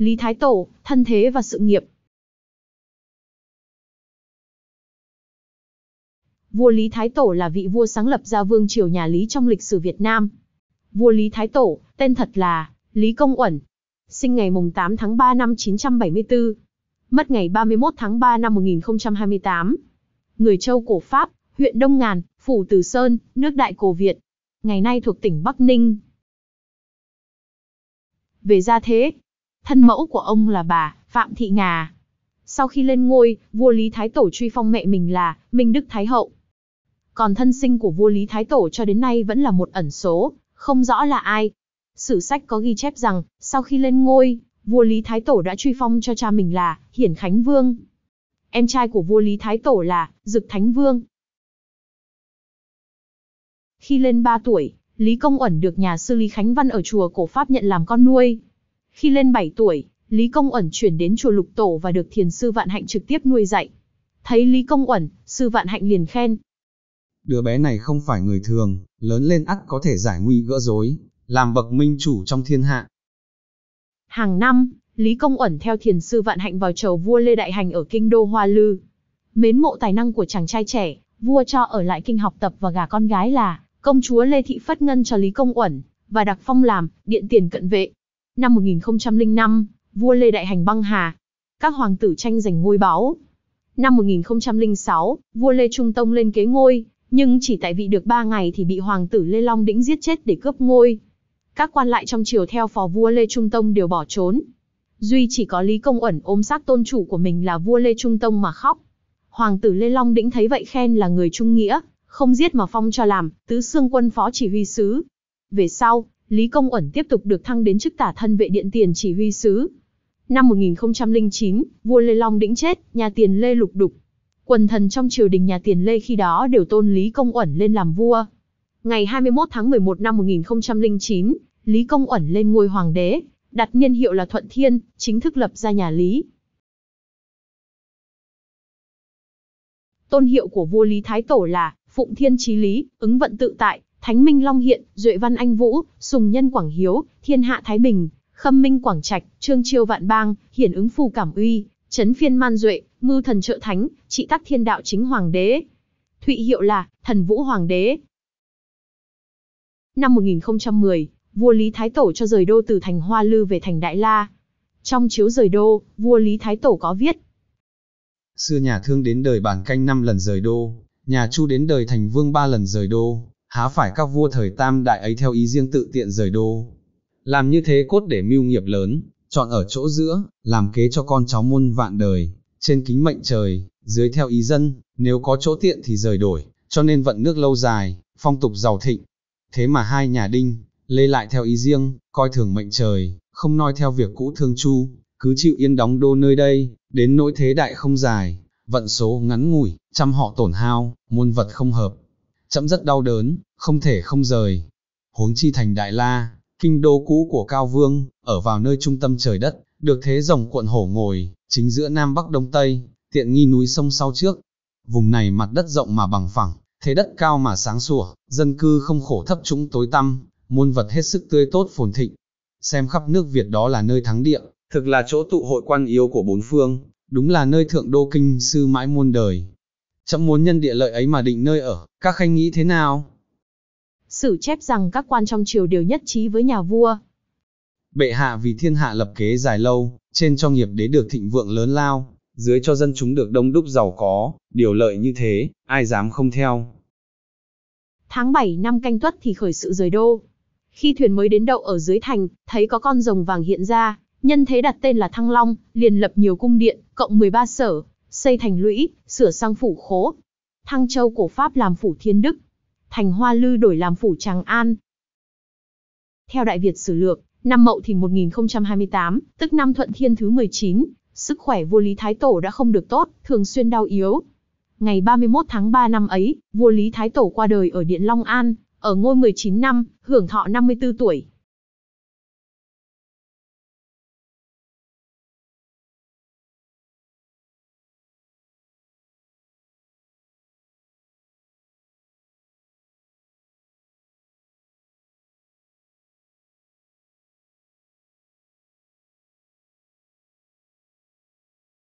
Lý Thái Tổ, thân thế và sự nghiệp. Vua Lý Thái Tổ là vị vua sáng lập ra vương triều nhà Lý trong lịch sử Việt Nam. Vua Lý Thái Tổ, tên thật là Lý Công Uẩn, sinh ngày 8 tháng 3 năm 974, mất ngày 31 tháng 3 năm 1028. Người châu cổ Pháp, huyện Đông Ngàn, phủ Từ Sơn, nước Đại Cổ Việt, ngày nay thuộc tỉnh Bắc Ninh. Về gia thế, thân mẫu của ông là bà Phạm Thị Ngà. Sau khi lên ngôi, vua Lý Thái Tổ truy phong mẹ mình là Minh Đức Thái Hậu. Còn thân sinh của vua Lý Thái Tổ cho đến nay vẫn là một ẩn số, không rõ là ai. Sử sách có ghi chép rằng, sau khi lên ngôi, vua Lý Thái Tổ đã truy phong cho cha mình là Hiển Khánh Vương. Em trai của vua Lý Thái Tổ là Dực Thánh Vương. Khi lên ba tuổi, Lý Công Uẩn được nhà sư Lý Khánh Văn ở chùa Cổ Pháp nhận làm con nuôi, khi lên 7 tuổi, Lý Công Uẩn chuyển đến chùa Lục Tổ và được thiền sư Vạn Hạnh trực tiếp nuôi dạy. Thấy Lý Công Uẩn, sư Vạn Hạnh liền khen. Đứa bé này không phải người thường, lớn lên ắt có thể giải nguy gỡ rối, làm bậc minh chủ trong thiên hạ. Hàng năm, Lý Công Uẩn theo thiền sư Vạn Hạnh vào chầu vua Lê Đại Hành ở kinh đô Hoa Lư. Mến mộ tài năng của chàng trai trẻ, vua cho ở lại kinh học tập và gả con gái là công chúa Lê Thị Phất Ngân cho Lý Công Uẩn và đặc phong làm điện tiền cận vệ. Năm 1005, vua Lê Đại Hành băng hà. Các hoàng tử tranh giành ngôi báu. Năm 1006, vua Lê Trung Tông lên kế ngôi, nhưng chỉ tại vị được 3 ngày thì bị hoàng tử Lê Long Đĩnh giết chết để cướp ngôi. Các quan lại trong triều theo phò vua Lê Trung Tông đều bỏ trốn. Duy chỉ có Lý Công Uẩn ôm xác tôn chủ của mình là vua Lê Trung Tông mà khóc. Hoàng tử Lê Long Đĩnh thấy vậy khen là người trung nghĩa, không giết mà phong cho làm, tứ xương quân phó chỉ huy sứ. Về sau, Lý Công Uẩn tiếp tục được thăng đến chức tả thân vệ điện tiền chỉ huy sứ. Năm 1009, vua Lê Long đĩnh chết, nhà tiền Lê lục đục. Quần thần trong triều đình nhà tiền Lê khi đó đều tôn Lý Công Uẩn lên làm vua. Ngày 21 tháng 11 năm 1009, Lý Công Uẩn lên ngôi hoàng đế, đặt niên hiệu là Thuận Thiên, chính thức lập ra nhà Lý. Tôn hiệu của vua Lý Thái Tổ là Phụng Thiên Chí Lý, ứng vận tự tại, Thánh Minh Long Hiện, Duệ Văn Anh Vũ, Sùng Nhân Quảng Hiếu, Thiên Hạ Thái Bình, Khâm Minh Quảng Trạch, Trương Chiêu Vạn Bang, Hiển ứng Phù Cảm Uy, Trấn Phiên Man Duệ, Mưu Thần Trợ Thánh, Trị Tắc Thiên Đạo Chính Hoàng Đế. Thụy hiệu là Thần Vũ Hoàng Đế. Năm 1010, vua Lý Thái Tổ cho rời đô từ thành Hoa Lư về thành Đại La. Trong chiếu rời đô, vua Lý Thái Tổ có viết. Xưa nhà Thương đến đời bản canh năm lần rời đô, nhà Chu đến đời thành Vương ba lần rời đô, há phải các vua thời tam đại ấy theo ý riêng tự tiện rời đô. Làm như thế cốt để mưu nghiệp lớn, chọn ở chỗ giữa, làm kế cho con cháu muôn vạn đời, trên kính mệnh trời, dưới theo ý dân, nếu có chỗ tiện thì rời đổi, cho nên vận nước lâu dài, phong tục giàu thịnh. Thế mà hai nhà đinh, lê lại theo ý riêng, coi thường mệnh trời, không noi theo việc cũ thương chu, cứ chịu yên đóng đô nơi đây, đến nỗi thế đại không dài, vận số ngắn ngủi, trăm họ tổn hao, muôn vật không hợp, chấm rất đau đớn, không thể không rời. Huống chi thành Đại La, kinh đô cũ của Cao Vương, ở vào nơi trung tâm trời đất, được thế rồng cuộn hổ ngồi, chính giữa Nam Bắc Đông Tây, tiện nghi núi sông sau trước. Vùng này mặt đất rộng mà bằng phẳng, thế đất cao mà sáng sủa, dân cư không khổ thấp chúng tối tăm, muôn vật hết sức tươi tốt phồn thịnh. Xem khắp nước Việt đó là nơi thắng địa, thực là chỗ tụ hội quan yếu của bốn phương, đúng là nơi thượng đô kinh sư mãi muôn đời chậm muốn nhân địa lợi ấy mà định nơi ở, các khanh nghĩ thế nào? Sử chép rằng các quan trong triều đều nhất trí với nhà vua. Bệ hạ vì thiên hạ lập kế dài lâu, trên cho nghiệp đế được thịnh vượng lớn lao, dưới cho dân chúng được đông đúc giàu có, điều lợi như thế, ai dám không theo. Tháng 7 năm canh tuất thì khởi sự rời đô. Khi thuyền mới đến đậu ở dưới thành, thấy có con rồng vàng hiện ra, nhân thế đặt tên là Thăng Long, liền lập nhiều cung điện, cộng 13 sở, xây thành lũy, sửa sang phủ khố. Thăng Châu cổ Pháp làm phủ Thiên Đức, thành Hoa Lư đổi làm phủ Tràng An. Theo Đại Việt Sử Lược, năm Mậu Thìn 1028, tức năm Thuận Thiên thứ 19, sức khỏe vua Lý Thái Tổ đã không được tốt, thường xuyên đau yếu. Ngày 31 tháng 3 năm ấy, vua Lý Thái Tổ qua đời ở Điện Long An, ở ngôi 19 năm, hưởng thọ 54 tuổi.